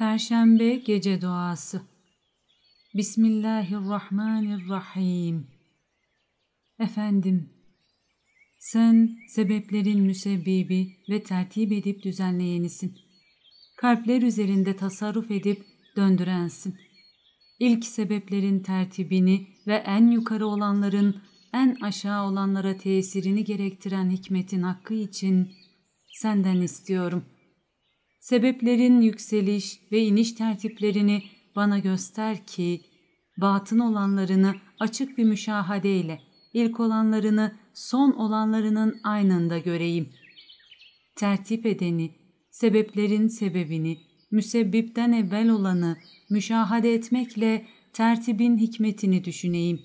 Perşembe gece duası. Bismillahirrahmanirrahim. Efendim, sen sebeplerin müsebbibi ve tertip edip düzenleyenisin. Kalpler üzerinde tasarruf edip döndürensin. İlk sebeplerin tertibini ve en yukarı olanların en aşağı olanlara tesirini gerektiren hikmetin hakkı için senden istiyorum.'' sebeplerin yükseliş ve iniş tertiplerini bana göster ki, batın olanlarını açık bir müşahadeyle, ilk olanlarını son olanlarının aynında göreyim. Tertip edeni, sebeplerin sebebini, müsebbipten evvel olanı müşahade etmekle tertibin hikmetini düşüneyim.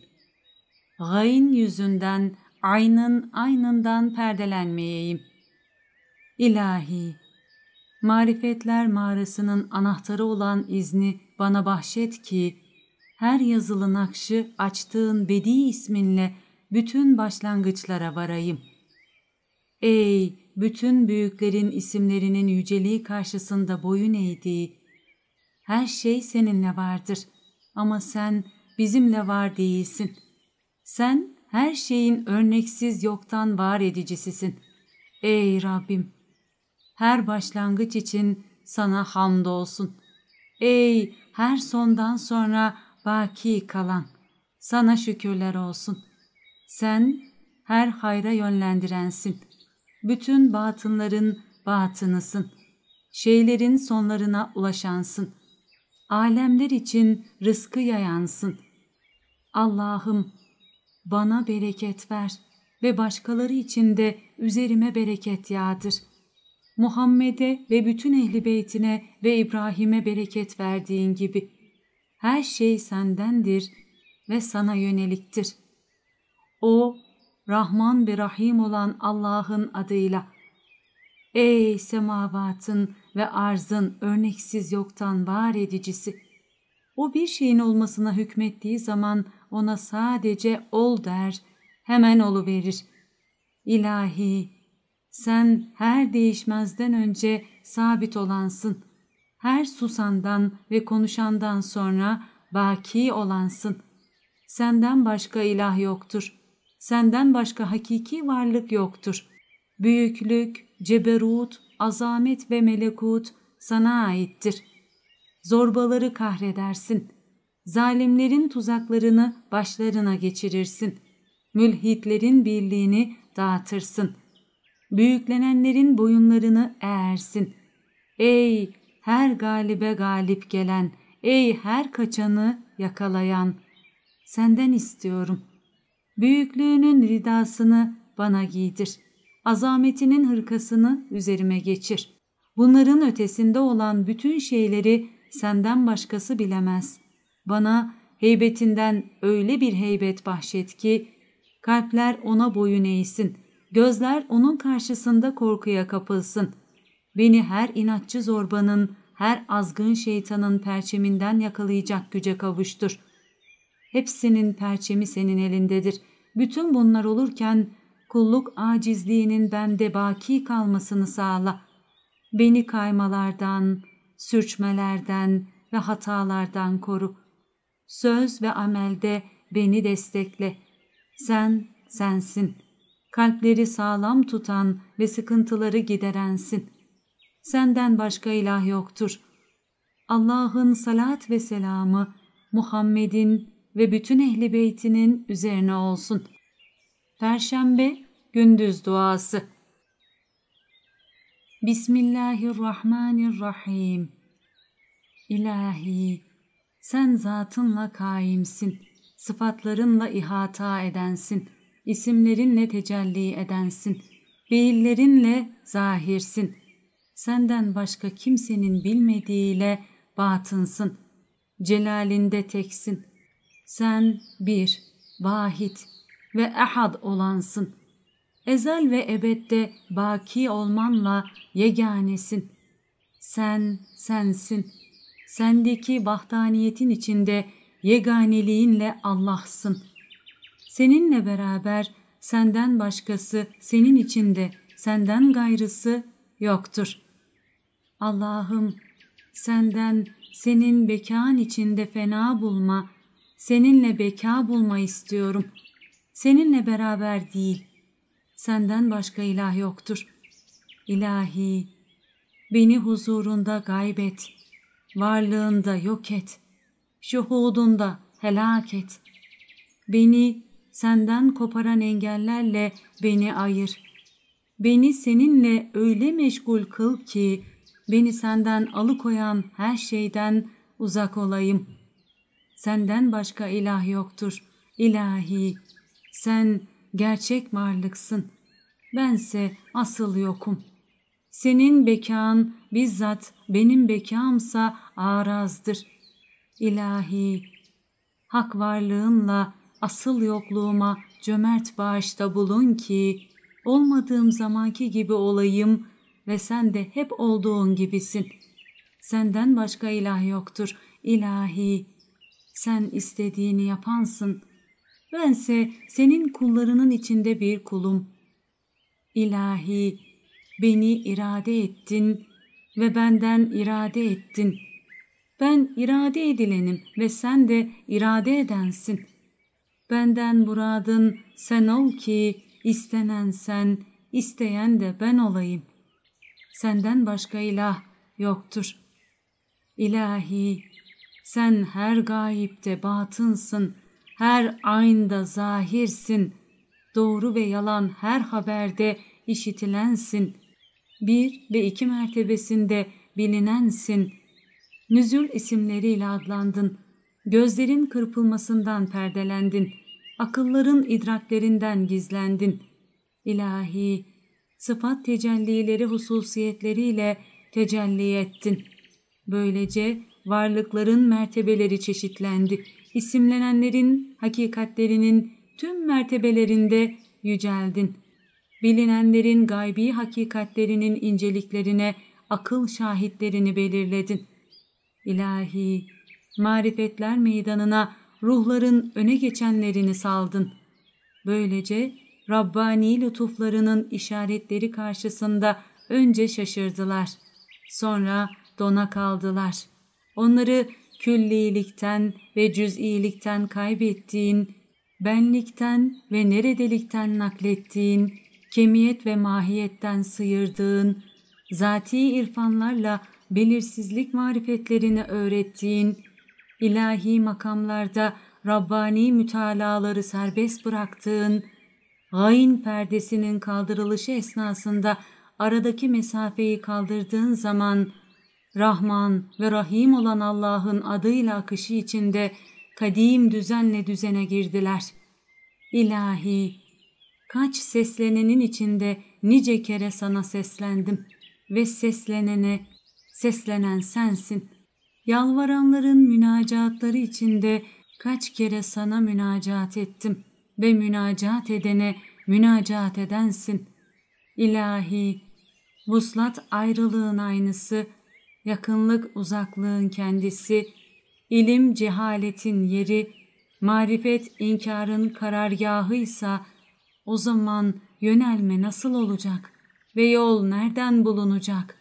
Gayn yüzünden aynın aynından perdelenmeyeyim. İlahi, marifetler mağarasının anahtarı olan izni bana bahşet ki, her yazılı nakşı açtığın bedi isminle bütün başlangıçlara varayım. Ey bütün büyüklerin isimlerinin yüceliği karşısında boyun eğdiği, her şey seninle vardır ama sen bizimle var değilsin. Sen her şeyin örneksiz yoktan var edicisisin. Ey Rabbim! her başlangıç için sana hamdolsun. Ey her sondan sonra baki kalan, sana şükürler olsun. Sen her hayra yönlendirensin. Bütün batınların batınısın. Şeylerin sonlarına ulaşansın. Alemler için rızkı yayansın. Allah'ım bana bereket ver ve başkaları için de üzerime bereket yağdır.'' Muhammed'e ve bütün ehli beytine ve İbrahim'e bereket verdiğin gibi her şey sendendir ve sana yöneliktir. O Rahman ve Rahim olan Allah'ın adıyla. Ey semavatın ve arzın örneksiz yoktan var edicisi. O bir şeyin olmasına hükmettiği zaman ona sadece ol der, hemen olu verir. İlahi sen her değişmezden önce sabit olansın. Her susandan ve konuşandan sonra baki olansın. Senden başka ilah yoktur. Senden başka hakiki varlık yoktur. Büyüklük, ceberut, azamet ve melekut sana aittir. Zorbaları kahredersin. Zalimlerin tuzaklarını başlarına geçirirsin. Mülhitlerin birliğini dağıtırsın.'' büyüklenenlerin boyunlarını eğersin. Ey her galibe galip gelen, ey her kaçanı yakalayan, senden istiyorum. Büyüklüğünün ridasını bana giydir. Azametinin hırkasını üzerime geçir. Bunların ötesinde olan bütün şeyleri senden başkası bilemez. Bana heybetinden öyle bir heybet bahşet ki kalpler ona boyun eğsin.'' Gözler onun karşısında korkuya kapılsın. Beni her inatçı zorbanın, her azgın şeytanın perçeminden yakalayacak güce kavuştur. Hepsinin perçemi senin elindedir. Bütün bunlar olurken kulluk acizliğinin bende baki kalmasını sağla. Beni kaymalardan, sürçmelerden ve hatalardan koru. Söz ve amelde beni destekle. Sen sensin.'' kalpleri sağlam tutan ve sıkıntıları giderensin. Senden başka ilah yoktur. Allah'ın salat ve selamı Muhammed'in ve bütün ehli beytinin üzerine olsun. Perşembe gündüz duası. Bismillahirrahmanirrahim. İlahi, sen zatınla kaimsin, sıfatlarınla ihata edensin.'' isimlerinle tecelli edensin. Fiillerinle zahirsin. Senden başka kimsenin bilmediğiyle batınsın. Celalinde teksin. Sen bir, vahid ve ehad olansın. Ezel ve ebedde baki olmanla yeganesin. Sen sensin. Sendeki bahtaniyetin içinde yeganeliğinle Allah'sın.'' Seninle beraber senden başkası senin içinde, senden gayrısı yoktur. Allah'ım senden senin bekan içinde fena bulma, seninle beka bulma istiyorum. Seninle beraber değil, senden başka ilah yoktur. İlahi, beni huzurunda gaybet, varlığında yok et, şuhudunda helak et. Beni senden koparan engellerle beni ayır. Beni seninle öyle meşgul kıl ki beni senden alıkoyan her şeyden uzak olayım. Senden başka ilah yoktur. İlahi, sen gerçek varlıksın. Bense asıl yokum. Senin bekan bizzat benim bekamsa arazdır. İlahi, hak varlığınla asıl yokluğuma cömert bağışta bulun ki olmadığım zamanki gibi olayım ve sen de hep olduğun gibisin. Senden başka ilah yoktur ilahi. Sen istediğini yapansın. Bense senin kullarının içinde bir kulum. İlahi, beni irade ettin ve benden irade ettin. Ben irade edilenim ve sen de irade edensin.'' Benden muradın sen ol ki istenen sen, isteyen de ben olayım. Senden başka ilah yoktur. İlahi, sen her gayipte batınsın, her aynda zahirsin, doğru ve yalan her haberde işitilensin. Bir ve iki mertebesinde bilinensin. Nüzül isimleriyle adlandın.'' Gözlerin kırpılmasından perdelendin. Akılların idraklerinden gizlendin. İlahi, sıfat tecellileri hususiyetleriyle tecelli ettin. Böylece varlıkların mertebeleri çeşitlendi. İsimlenenlerin hakikatlerinin tüm mertebelerinde yüceldin. Bilinenlerin gaybi hakikatlerinin inceliklerine akıl şahitlerini belirledin. İlahi, marifetler meydanına ruhların öne geçenlerini saldın. Böylece Rabbani lütuflarının işaretleri karşısında önce şaşırdılar. Sonra dona kaldılar. Onları küllilikten ve cüz'ilikten kaybettiğin, benlikten ve neredelikten naklettiğin, kemiyet ve mahiyetten sıyırdığın, zati irfanlarla belirsizlik marifetlerini öğrettiğin, ilahi makamlarda Rabbani mütalaları serbest bıraktığın, gayn perdesinin kaldırılışı esnasında aradaki mesafeyi kaldırdığın zaman Rahman ve Rahim olan Allah'ın adıyla akışı içinde kadim düzenle düzene girdiler. İlahi, kaç seslenenin içinde nice kere sana seslendim ve seslenene seslenen sensin. Yalvaranların münacatları içinde kaç kere sana münacat ettim ve münacat edene münacat edensin. İlahi, vuslat ayrılığın aynısı, yakınlık uzaklığın kendisi, ilim cehaletin yeri, marifet inkarın karargahıysa o zaman yönelme nasıl olacak ve yol nereden bulunacak?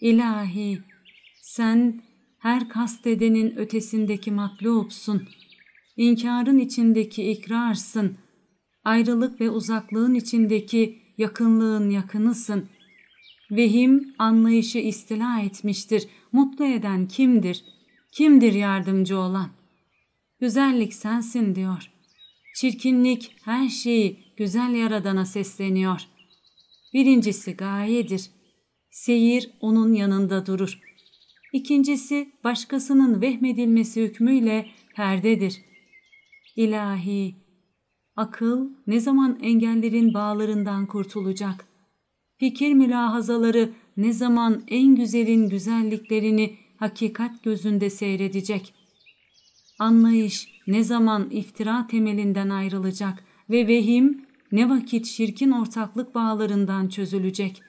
İlahi, sen her kastedenin ötesindeki matlupsun. İnkarın içindeki ikrarsın. Ayrılık ve uzaklığın içindeki yakınlığın yakınısın. Vehim anlayışı istila etmiştir. Mutlu eden kimdir? Kimdir yardımcı olan? Güzellik sensin diyor. Çirkinlik her şeyi güzel yaradana sesleniyor. Birincisi gayedir. Seyir onun yanında durur. İkincisi başkasının vehmedilmesi hükmüyle perdedir. İlahi, akıl ne zaman engellerin bağlarından kurtulacak? Fikir mülahazaları ne zaman en güzelin güzelliklerini hakikat gözünde seyredecek? Anlayış ne zaman iftira temelinden ayrılacak ve vehim ne vakit şirkin ortaklık bağlarından çözülecek?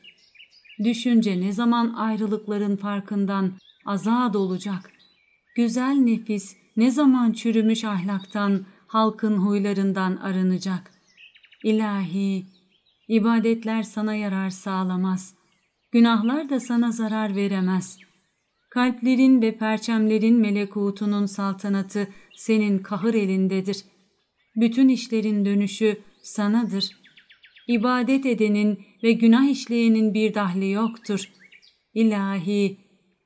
Düşünce ne zaman ayrılıkların farkından, azad olacak. Güzel nefis ne zaman çürümüş ahlaktan, halkın huylarından arınacak. İlahi, ibadetler sana yarar sağlamaz. Günahlar da sana zarar veremez. Kalplerin ve perçemlerin melekutunun saltanatı senin kahır elindedir. Bütün işlerin dönüşü sanadır. İbadet edenin ve günah işleyenin bir dahli yoktur. İlahi,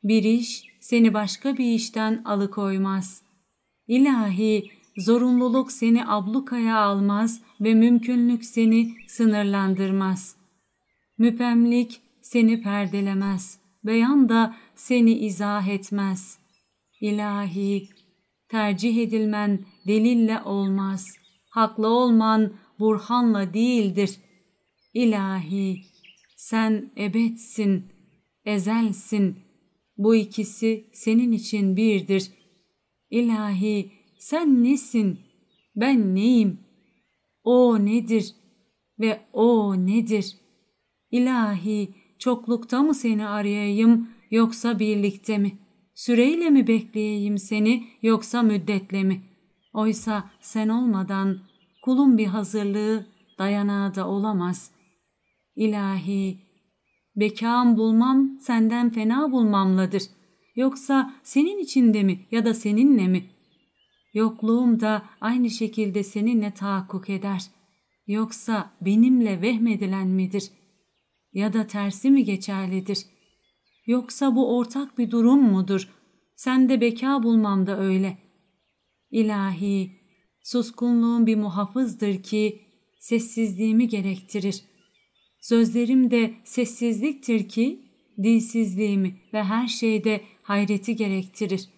bir iş seni başka bir işten alıkoymaz. İlahi zorunluluk seni ablukaya almaz ve mümkünlük seni sınırlandırmaz. Müpemlik seni perdelemez, beyan da seni izah etmez. İlahi, tercih edilmen delille olmaz, haklı olman burhanla değildir. İlahi, sen ebetsin, ezelsin, bu ikisi senin için birdir. İlahi sen nesin? Ben neyim? O nedir? Ve o nedir? İlahi çoklukta mı seni arayayım yoksa birlikte mi? Süreyle mi bekleyeyim seni yoksa müddetle mi? Oysa sen olmadan kulun bir hazırlığı dayanağı da olamaz. İlahi bekam bulmam senden fena bulmamladır. Yoksa senin içinde mi ya da seninle mi? Yokluğum da aynı şekilde seninle tahakkuk eder. Yoksa benimle vehmedilen midir? Ya da tersi mi geçerlidir? Yoksa bu ortak bir durum mudur? Sen de beka bulmam da öyle. İlahi, suskunluğun bir muhafızdır ki sessizliğimi gerektirir.'' Sözlerim de sessizliktir ki dilsizliğimi ve her şeyde hayreti gerektirir.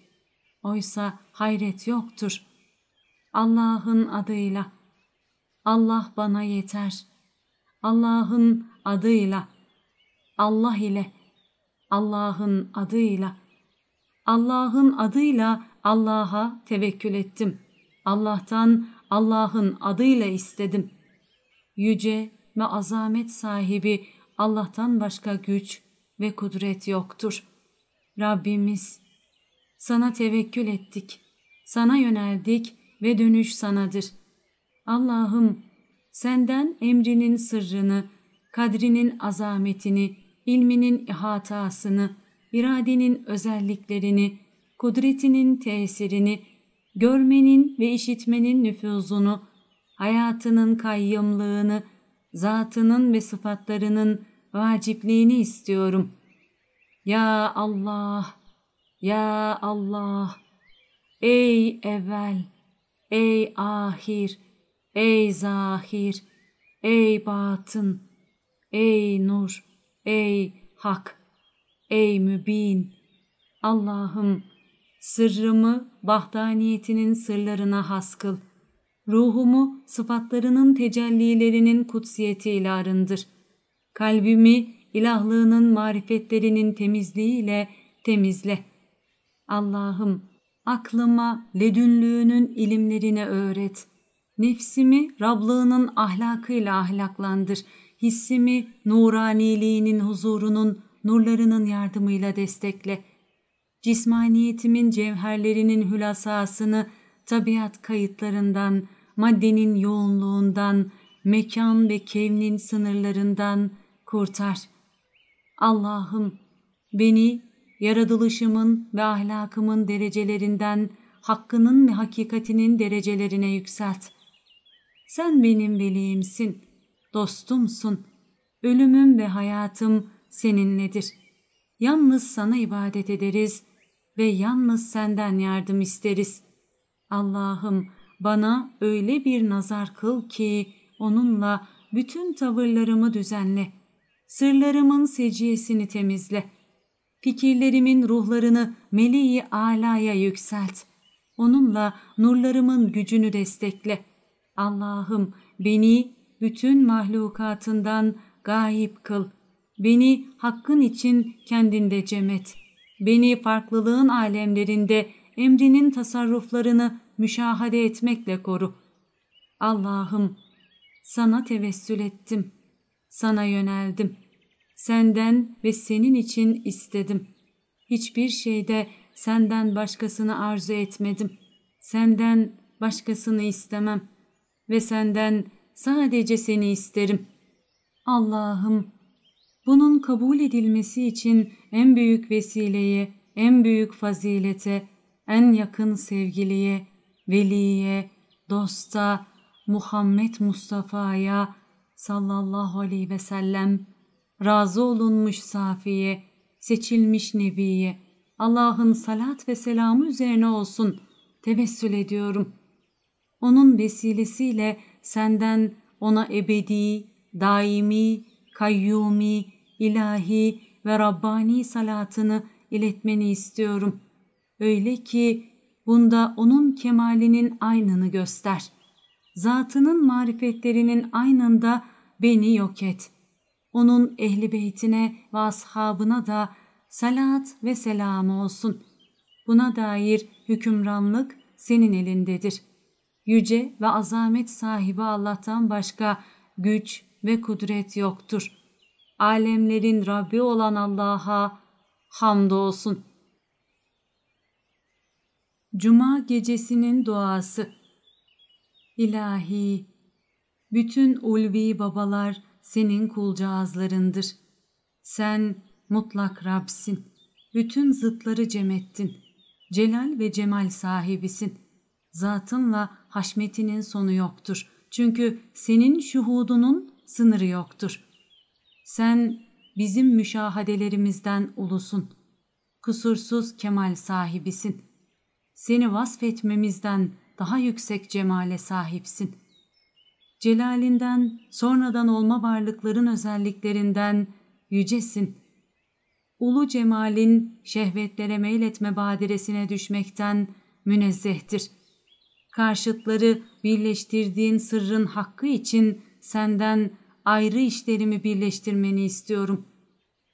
Oysa hayret yoktur. Allah'ın adıyla. Allah bana yeter. Allah'ın adıyla. Allah ile. Allah'ın adıyla. Allah'ın adıyla Allah'a tevekkül ettim. Allah'tan Allah'ın adıyla istedim. Yüce ve azamet sahibi Allah'tan başka güç ve kudret yoktur. Rabbimiz, sana tevekkül ettik, sana yöneldik ve dönüş sanadır. Allah'ım, senden emrinin sırrını, kadrinin azametini, ilminin ihatasını, iradenin özelliklerini, kudretinin tesirini, görmenin ve işitmenin nüfuzunu, hayatının kayyımlığını, zatının ve sıfatlarının vacipliğini istiyorum. Ya Allah, ya Allah, ey evvel, ey ahir, ey zahir, ey batın, ey nur, ey hak, ey mübin. Allah'ım sırrımı bahtaniyetinin sırlarına haskıl ruhumu sıfatlarının tecellilerinin kutsiyeti ile arındır. Kalbimi ilahlığının marifetlerinin temizliğiyle temizle. Allah'ım aklıma ledünlüğünün ilimlerine öğret. Nefsimi Rablığının ahlakıyla ahlaklandır. Hissimi nuraniliğinin huzurunun, nurlarının yardımıyla destekle. Cismaniyetimin cevherlerinin hülasasını tabiat kayıtlarından, maddenin yoğunluğundan, mekan ve kevnin sınırlarından kurtar. Allah'ım beni yaratılışımın ve ahlakımın derecelerinden, hakkının ve hakikatinin derecelerine yükselt. Sen benim velimsin, dostumsun. Ölümüm ve hayatım seninledir. Yalnız sana ibadet ederiz ve yalnız senden yardım isteriz. Allah'ım bana öyle bir nazar kıl ki onunla bütün tavırlarımı düzenle. Sırlarımın seciyesini temizle. Fikirlerimin ruhlarını meleği alaya yükselt. Onunla nurlarımın gücünü destekle. Allah'ım beni bütün mahlukatından gayip kıl. Beni hakkın için kendinde cemet. Beni farklılığın alemlerinde emrinin tasarruflarını müşahade etmekle koru. Allah'ım sana tevessül ettim, sana yöneldim. Senden ve senin için istedim. Hiçbir şeyde senden başkasını arzu etmedim. Senden başkasını istemem ve senden sadece seni isterim. Allah'ım bunun kabul edilmesi için en büyük vesileye, en büyük fazilete, en yakın sevgiliye, veliye, dosta, Muhammed Mustafa'ya sallallahu aleyhi ve sellem razı olunmuş safiye, seçilmiş nebiye, Allah'ın salat ve selamı üzerine olsun tevessül ediyorum. Onun vesilesiyle senden ona ebedi, daimi, kayyumi, ilahi ve Rabbani salatını iletmeni istiyorum. Öyle ki Bunda onun kemalinin aynını göster. Zatının marifetlerinin aynında beni yok et. Onun ehli beytine ve ashabına da salat ve selamı olsun. Buna dair hükümranlık senin elindedir. Yüce ve azamet sahibi Allah'tan başka güç ve kudret yoktur. Alemlerin Rabbi olan Allah'a hamdolsun.'' Cuma gecesinin duası. İlahi, bütün ulvi babalar senin kulcağızlarındır. Sen mutlak Rabsin. Bütün zıtları cem ettin. Celal ve cemal sahibisin. Zatınla haşmetinin sonu yoktur. Çünkü senin şuhudunun sınırı yoktur. Sen bizim müşahadelerimizden ulusun. Kusursuz kemal sahibisin.'' seni vasfetmemizden daha yüksek cemale sahipsin. Celalinden, sonradan olma varlıkların özelliklerinden yücesin. Ulu cemalin şehvetlere meyletme badiresine düşmekten münezzehtir. Karşıtları birleştirdiğin sırrın hakkı için senden ayrı işlerimi birleştirmeni istiyorum.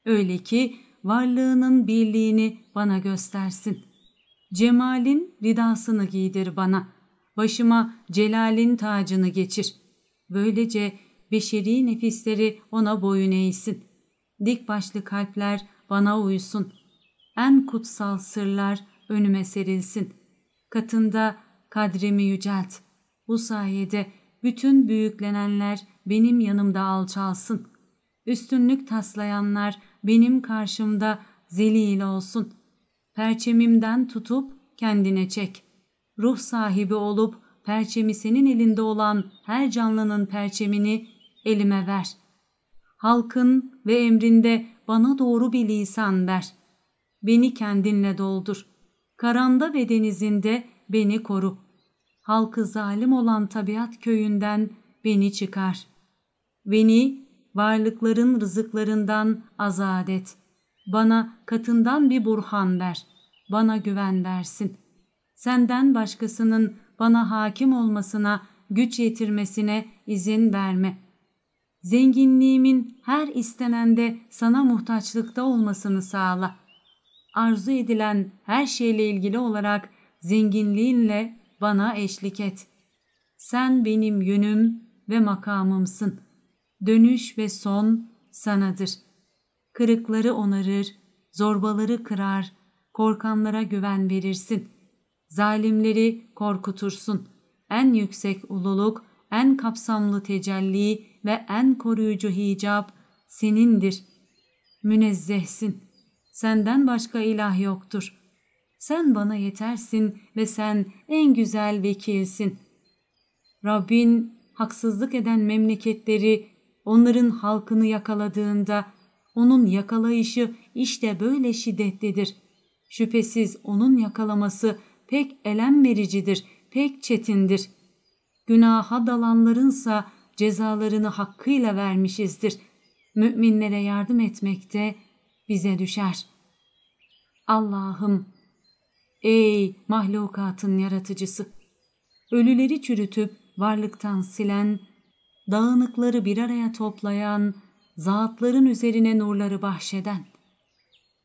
Öyle ki varlığının birliğini bana göstersin.'' cemalin ridasını giydir bana. Başıma celalin tacını geçir. Böylece beşeri nefisleri ona boyun eğsin. Dik başlı kalpler bana uysun. En kutsal sırlar önüme serilsin. Katında kadrimi yücelt. Bu sayede bütün büyüklenenler benim yanımda alçalsın. Üstünlük taslayanlar benim karşımda zelil olsun.'' Perçemimden tutup kendine çek. Ruh sahibi olup perçemi senin elinde olan her canlının perçemini elime ver. Halkın ve emrinde bana doğru bir lisan ver. Beni kendinle doldur. Karanda ve denizinde beni koru. Halkı zalim olan tabiat köyünden beni çıkar. Beni varlıkların rızıklarından azadet. Bana katından bir burhan ver. Bana güven versin. Senden başkasının bana hakim olmasına, güç yetirmesine izin verme. Zenginliğimin her istenende sana muhtaçlıkta olmasını sağla. Arzu edilen her şeyle ilgili olarak zenginliğinle bana eşlik et. Sen benim yönüm ve makamımsın. Dönüş ve son sanadır.'' kırıkları onarır, zorbaları kırar, korkanlara güven verirsin. Zalimleri korkutursun. En yüksek ululuk, en kapsamlı tecelli ve en koruyucu hicap senindir. Münezzehsin. Senden başka ilah yoktur. Sen bana yetersin ve sen en güzel vekilsin. Rabbin haksızlık eden memleketleri onların halkını yakaladığında onun yakalayışı işte böyle şiddetlidir. Şüphesiz onun yakalaması pek elem vericidir, pek çetindir. Günaha dalanlarınsa cezalarını hakkıyla vermişizdir. Müminlere yardım etmekte bize düşer. Allah'ım, ey mahlukatın yaratıcısı! Ölüleri çürütüp varlıktan silen, dağınıkları bir araya toplayan, zatların üzerine nurları bahşeden,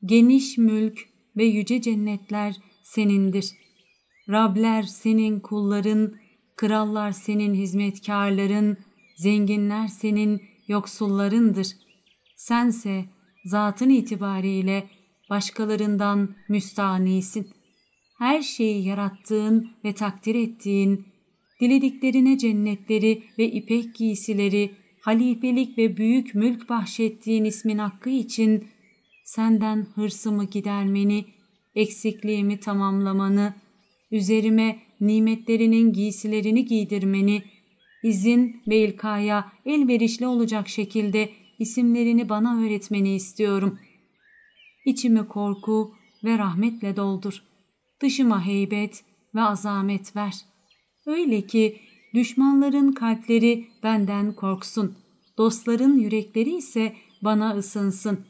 geniş mülk ve yüce cennetler senindir. Rabler senin kulların, krallar senin hizmetkarların, zenginler senin yoksullarındır. Sense zatın itibariyle başkalarından müstanisin. Her şeyi yarattığın ve takdir ettiğin, dilediklerine cennetleri ve ipek giysileri halifelik ve büyük mülk bahşettiğin ismin hakkı için senden hırsımı gidermeni, eksikliğimi tamamlamanı, üzerime nimetlerinin giysilerini giydirmeni, izin ve ilkaya elverişli olacak şekilde isimlerini bana öğretmeni istiyorum. İçimi korku ve rahmetle doldur. Dışıma heybet ve azamet ver. Öyle ki Düşmanların kalpleri benden korksun. Dostların yürekleri ise bana ısınsın.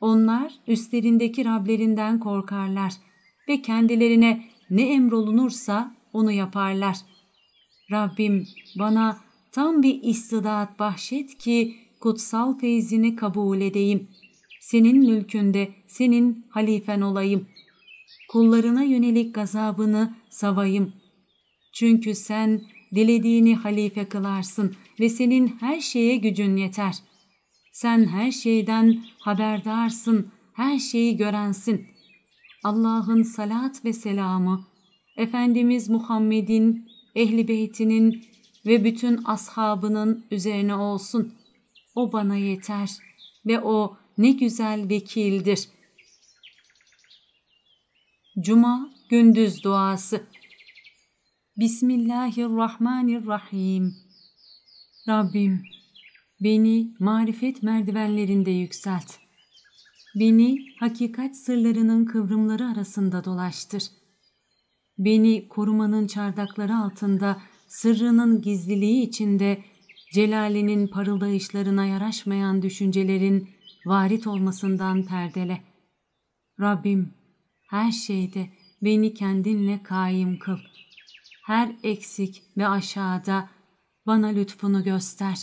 Onlar üstlerindeki Rablerinden korkarlar ve kendilerine ne emrolunursa onu yaparlar. Rabbim bana tam bir istidat bahşet ki kutsal feyzini kabul edeyim. Senin mülkünde senin halifen olayım. Kullarına yönelik gazabını savayım. Çünkü sen dilediğini halife kılarsın ve senin her şeye gücün yeter. Sen her şeyden haberdarsın, her şeyi görensin. Allah'ın salat ve selamı, Efendimiz Muhammed'in, ehli beytinin ve bütün ashabının üzerine olsun. O bana yeter ve o ne güzel vekildir. Cuma gündüz duası Bismillahirrahmanirrahim. Rabbim, beni marifet merdivenlerinde yükselt. Beni hakikat sırlarının kıvrımları arasında dolaştır. Beni korumanın çardakları altında, sırrının gizliliği içinde, celalinin parıldayışlarına yaraşmayan düşüncelerin varit olmasından perdele. Rabbim, her şeyde beni kendinle kaim kıl her eksik ve aşağıda bana lütfunu göster.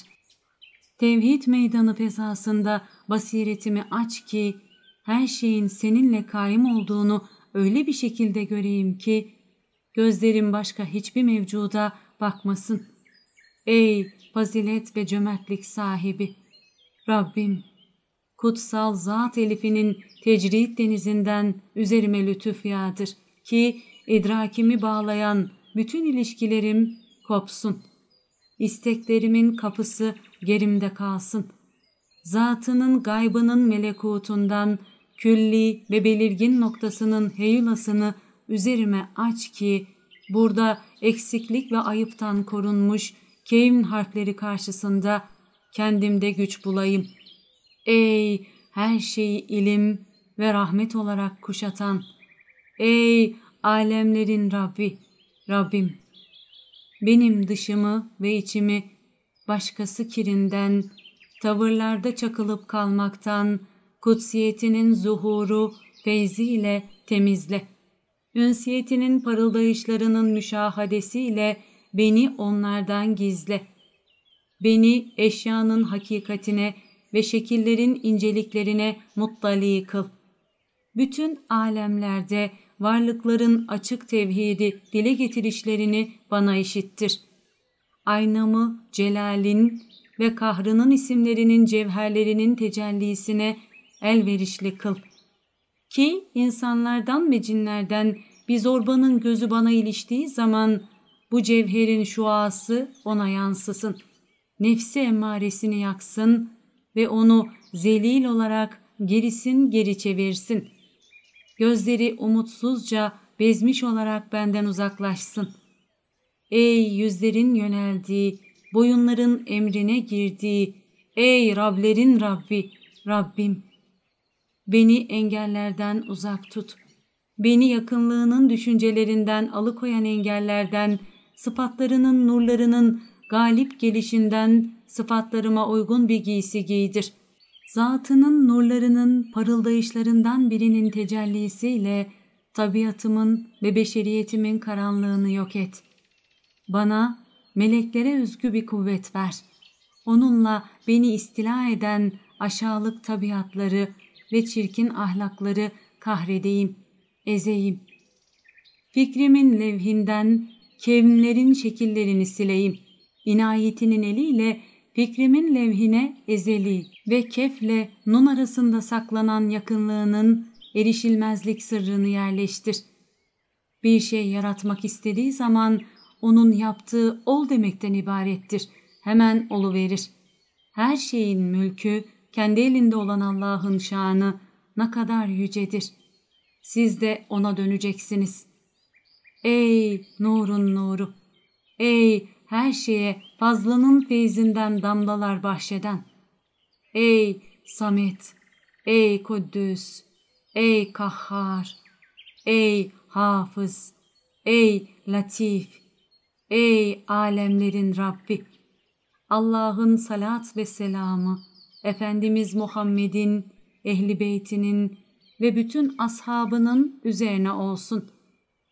Tevhid meydanı fesasında basiretimi aç ki her şeyin seninle kaim olduğunu öyle bir şekilde göreyim ki gözlerim başka hiçbir mevcuda bakmasın. Ey fazilet ve cömertlik sahibi! Rabbim! Kutsal zat elifinin tecrid denizinden üzerime lütuf yağdır ki idrakimi bağlayan bütün ilişkilerim kopsun. İsteklerimin kapısı gerimde kalsın. Zatının gaybının melekutundan külli ve belirgin noktasının heyulasını üzerime aç ki burada eksiklik ve ayıptan korunmuş kevin harfleri karşısında kendimde güç bulayım. Ey her şeyi ilim ve rahmet olarak kuşatan, ey alemlerin Rabbi! Rabbim, benim dışımı ve içimi başkası kirinden, tavırlarda çakılıp kalmaktan, kutsiyetinin zuhuru, feyziyle temizle. Ünsiyetinin parıldayışlarının müşahadesiyle beni onlardan gizle. Beni eşyanın hakikatine ve şekillerin inceliklerine muttali kıl. Bütün alemlerde varlıkların açık tevhidi dile getirişlerini bana işittir. Aynamı celalin ve kahrının isimlerinin cevherlerinin tecellisine elverişli kıl. Ki insanlardan ve cinlerden bir zorbanın gözü bana iliştiği zaman bu cevherin şuası ona yansısın. Nefsi emmaresini yaksın ve onu zelil olarak gerisin geri çevirsin.'' gözleri umutsuzca bezmiş olarak benden uzaklaşsın. Ey yüzlerin yöneldiği, boyunların emrine girdiği, ey Rablerin Rabbi, Rabbim! Beni engellerden uzak tut. Beni yakınlığının düşüncelerinden alıkoyan engellerden, sıfatlarının nurlarının galip gelişinden sıfatlarıma uygun bir giysi giydir.'' zatının nurlarının parıldayışlarından birinin tecellisiyle tabiatımın ve beşeriyetimin karanlığını yok et. Bana meleklere özgü bir kuvvet ver. Onunla beni istila eden aşağılık tabiatları ve çirkin ahlakları kahredeyim, ezeyim. Fikrimin levhinden kevmlerin şekillerini sileyim. İnayetinin eliyle Fikrimin levhine ezeli ve kefle nun arasında saklanan yakınlığının erişilmezlik sırrını yerleştir. Bir şey yaratmak istediği zaman onun yaptığı ol demekten ibarettir. Hemen olu verir. Her şeyin mülkü kendi elinde olan Allah'ın şanı ne kadar yücedir. Siz de ona döneceksiniz. Ey nurun nuru! Ey her şeye fazlının feyzinden damlalar bahşeden. Ey Samet, ey Kuddüs, ey Kahhar, ey Hafız, ey Latif, ey alemlerin Rabbi. Allah'ın salat ve selamı, Efendimiz Muhammed'in, ehli beytinin ve bütün ashabının üzerine olsun.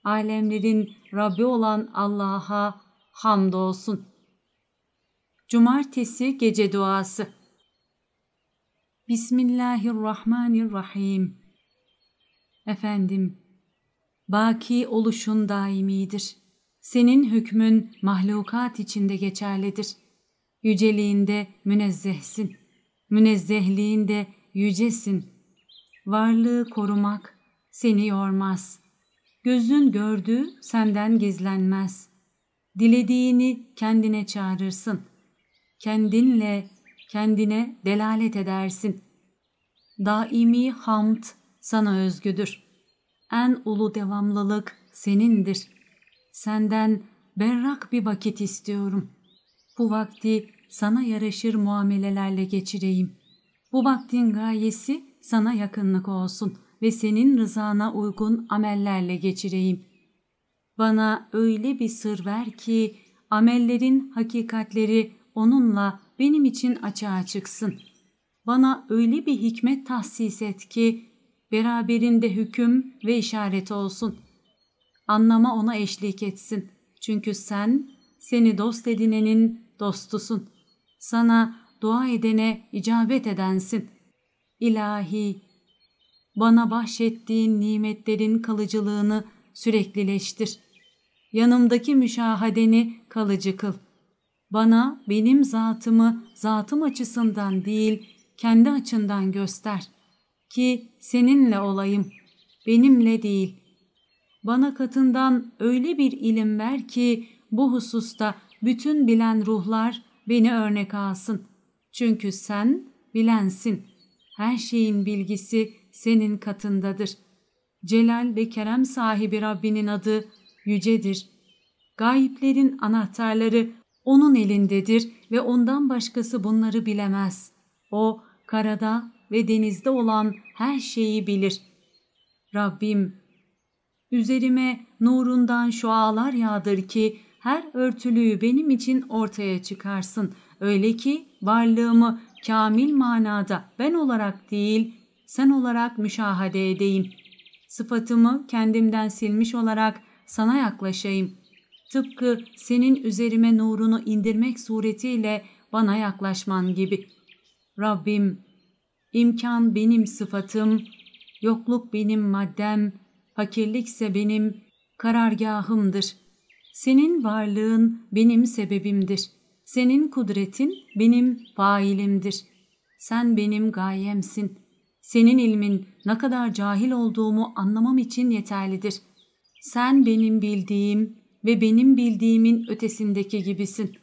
Alemlerin Rabbi olan Allah'a hamdolsun.'' Cumartesi gece duası. Bismillahirrahmanirrahim. Efendim, baki oluşun daimidir. Senin hükmün mahlukat içinde geçerlidir. Yüceliğinde münezzehsin. Münezzehliğinde yücesin. Varlığı korumak seni yormaz. Gözün gördüğü senden gizlenmez. Dilediğini kendine çağırırsın.'' kendinle kendine delalet edersin. Daimi hamd sana özgüdür. En ulu devamlılık senindir. Senden berrak bir vakit istiyorum. Bu vakti sana yaraşır muamelelerle geçireyim. Bu vaktin gayesi sana yakınlık olsun ve senin rızana uygun amellerle geçireyim. Bana öyle bir sır ver ki amellerin hakikatleri onunla benim için açığa çıksın. Bana öyle bir hikmet tahsis et ki beraberinde hüküm ve işaret olsun. Anlama ona eşlik etsin. Çünkü sen, seni dost edinenin dostusun. Sana dua edene icabet edensin. İlahi, bana bahşettiğin nimetlerin kalıcılığını süreklileştir. Yanımdaki müşahadeni kalıcı kıl. Bana benim zatımı zatım açısından değil kendi açından göster ki seninle olayım, benimle değil. Bana katından öyle bir ilim ver ki bu hususta bütün bilen ruhlar beni örnek alsın. Çünkü sen bilensin. Her şeyin bilgisi senin katındadır. Celal ve kerem sahibi Rabbinin adı yücedir. Gayiplerin anahtarları onun elindedir ve ondan başkası bunları bilemez. O karada ve denizde olan her şeyi bilir. Rabbim, üzerime nurundan şualar yağdır ki her örtülüğü benim için ortaya çıkarsın. Öyle ki varlığımı kamil manada ben olarak değil, sen olarak müşahade edeyim. Sıfatımı kendimden silmiş olarak sana yaklaşayım.'' Tıpkı senin üzerime nurunu indirmek suretiyle bana yaklaşman gibi. Rabbim, imkan benim sıfatım, yokluk benim maddem, fakirlikse benim karargahımdır. Senin varlığın benim sebebimdir. Senin kudretin benim failimdir. Sen benim gayemsin. Senin ilmin ne kadar cahil olduğumu anlamam için yeterlidir. Sen benim bildiğim, ve benim bildiğimin ötesindeki gibisin.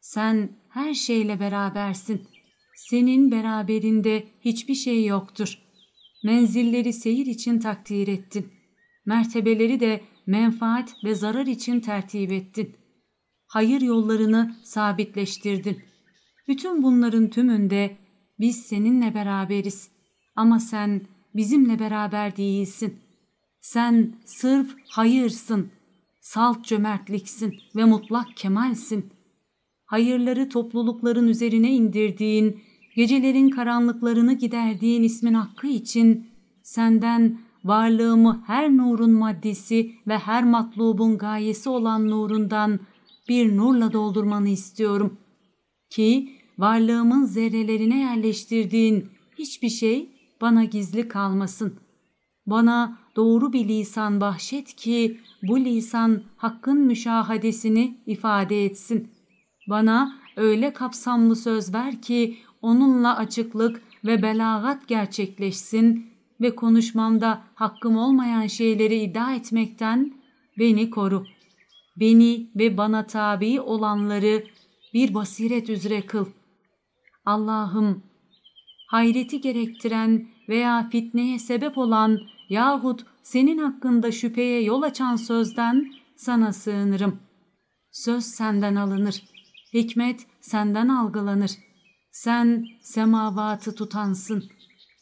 Sen her şeyle berabersin. Senin beraberinde hiçbir şey yoktur. Menzilleri seyir için takdir ettin. Mertebeleri de menfaat ve zarar için tertip ettin. Hayır yollarını sabitleştirdin. Bütün bunların tümünde biz seninle beraberiz ama sen bizimle beraber değilsin. Sen sırf hayırsın.'' salt cömertliksin ve mutlak kemalsin. Hayırları toplulukların üzerine indirdiğin, gecelerin karanlıklarını giderdiğin ismin hakkı için senden varlığımı her nurun maddesi ve her matlubun gayesi olan nurundan bir nurla doldurmanı istiyorum. Ki varlığımın zerrelerine yerleştirdiğin hiçbir şey bana gizli kalmasın. Bana doğru bir lisan bahşet ki bu lisan hakkın müşahadesini ifade etsin. Bana öyle kapsamlı söz ver ki onunla açıklık ve belagat gerçekleşsin ve konuşmamda hakkım olmayan şeyleri iddia etmekten beni koru. Beni ve bana tabi olanları bir basiret üzere kıl. Allah'ım hayreti gerektiren veya fitneye sebep olan yahut senin hakkında şüpheye yol açan sözden sana sığınırım. Söz senden alınır. Hikmet senden algılanır. Sen semavatı tutansın.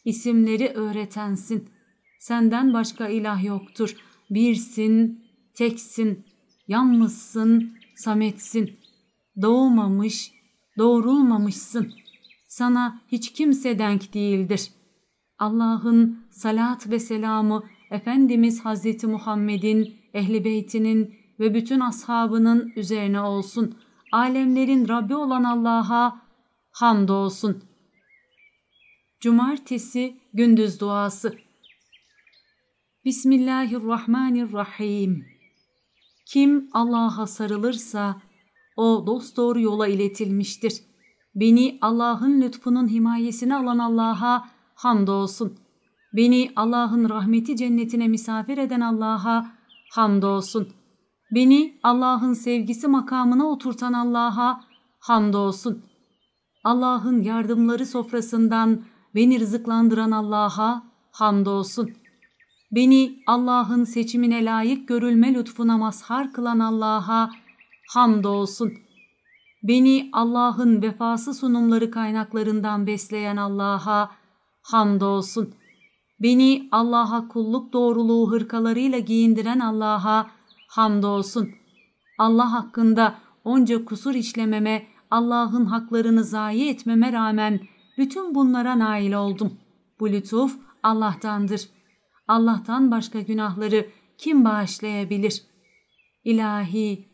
İsimleri öğretensin. Senden başka ilah yoktur. Birsin, teksin, yalnızsın, sametsin. Doğmamış, doğrulmamışsın. Sana hiç kimse denk değildir.'' Allah'ın salat ve selamı Efendimiz Hazreti Muhammed'in, ehli beytinin ve bütün ashabının üzerine olsun. Alemlerin Rabbi olan Allah'a hamd hamdolsun. Cumartesi gündüz duası. Bismillahirrahmanirrahim. Kim Allah'a sarılırsa o dosdoğru yola iletilmiştir. Beni Allah'ın lütfunun himayesine alan Allah'a hamdolsun. Beni Allah'ın rahmeti cennetine misafir eden Allah'a hamdolsun. Beni Allah'ın sevgisi makamına oturtan Allah'a hamdolsun. Allah'ın yardımları sofrasından beni rızıklandıran Allah'a hamdolsun. Beni Allah'ın seçimine layık görülme lütfuna mazhar kılan Allah'a hamdolsun. Beni Allah'ın vefası sunumları kaynaklarından besleyen Allah'a hamdolsun Hamdolsun. Beni Allah'a kulluk doğruluğu hırkalarıyla giyindiren Allah'a hamdolsun. Allah hakkında onca kusur işlememe, Allah'ın haklarını zayi etmeme rağmen bütün bunlara nail oldum. Bu lütuf Allah'tandır. Allah'tan başka günahları kim bağışlayabilir? İlahi,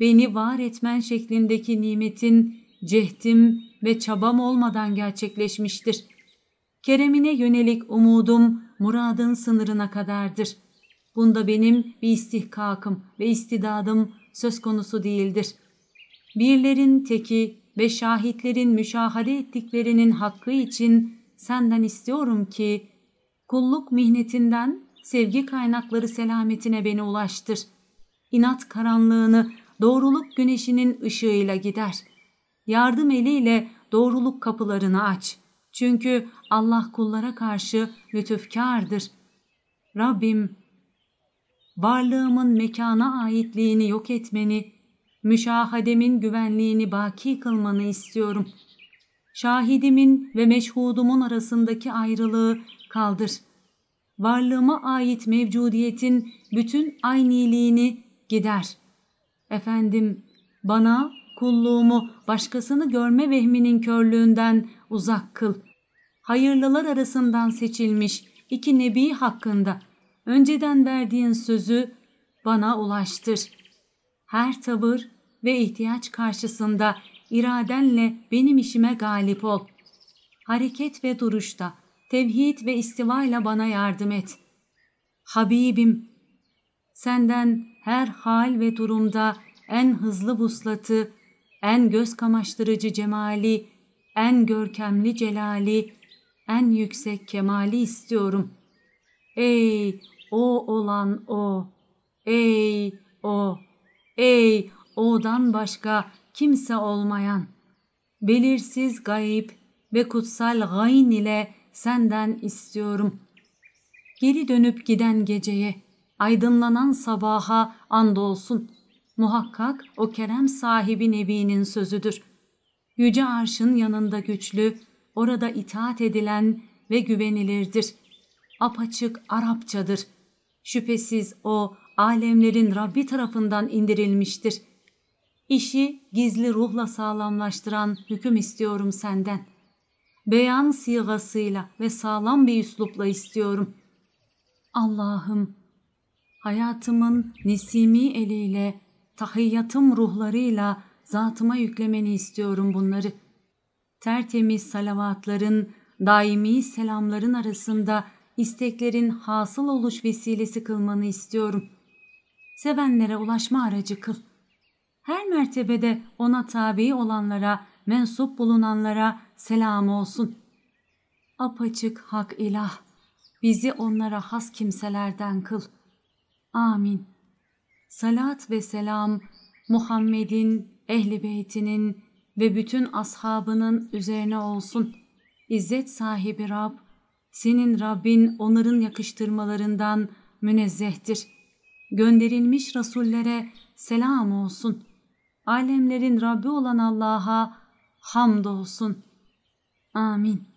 beni var etmen şeklindeki nimetin cehdim ve çabam olmadan gerçekleşmiştir. Keremine yönelik umudum muradın sınırına kadardır. Bunda benim bir istihkakım ve istidadım söz konusu değildir. Birlerin teki ve şahitlerin müşahade ettiklerinin hakkı için senden istiyorum ki kulluk mihnetinden sevgi kaynakları selametine beni ulaştır. İnat karanlığını doğruluk güneşinin ışığıyla gider. Yardım eliyle doğruluk kapılarını aç. Çünkü Allah kullara karşı lütufkardır. Rabbim, varlığımın mekana aitliğini yok etmeni, müşahademin güvenliğini baki kılmanı istiyorum. Şahidimin ve meşhudumun arasındaki ayrılığı kaldır. Varlığıma ait mevcudiyetin bütün ayniliğini gider. Efendim, bana kulluğumu başkasını görme vehminin körlüğünden uzak kıl. Hayırlılar arasından seçilmiş iki nebi hakkında önceden verdiğin sözü bana ulaştır. Her tavır ve ihtiyaç karşısında iradenle benim işime galip ol. Hareket ve duruşta, tevhid ve istivayla bana yardım et. Habibim, senden her hal ve durumda en hızlı vuslatı en göz kamaştırıcı cemali, en görkemli celali, en yüksek kemali istiyorum. Ey o olan o, ey o, ey o'dan başka kimse olmayan, belirsiz gayip ve kutsal gayn ile senden istiyorum. Geri dönüp giden geceye, aydınlanan sabaha andolsun.'' muhakkak o kerem sahibi Nebi'nin sözüdür. Yüce arşın yanında güçlü, orada itaat edilen ve güvenilirdir. Apaçık Arapçadır. Şüphesiz o alemlerin Rabbi tarafından indirilmiştir. İşi gizli ruhla sağlamlaştıran hüküm istiyorum senden. Beyan sigasıyla ve sağlam bir üslupla istiyorum. Allah'ım hayatımın nesimi eliyle tahiyyatım ruhlarıyla zatıma yüklemeni istiyorum bunları. Tertemiz salavatların, daimi selamların arasında isteklerin hasıl oluş vesilesi kılmanı istiyorum. Sevenlere ulaşma aracı kıl. Her mertebede ona tabi olanlara, mensup bulunanlara selam olsun. Apaçık hak ilah, bizi onlara has kimselerden kıl. Amin salat ve selam Muhammed'in, ehli beytinin ve bütün ashabının üzerine olsun. İzzet sahibi Rab, senin Rabbin onların yakıştırmalarından münezzehtir. Gönderilmiş rasullere selam olsun. Alemlerin Rabbi olan Allah'a hamd olsun. Amin.